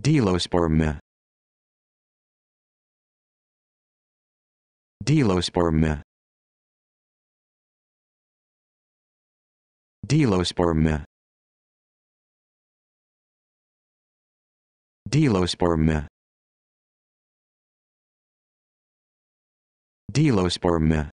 Delosperma. Delosperma. Delosperma. Delosperma. Delosperma.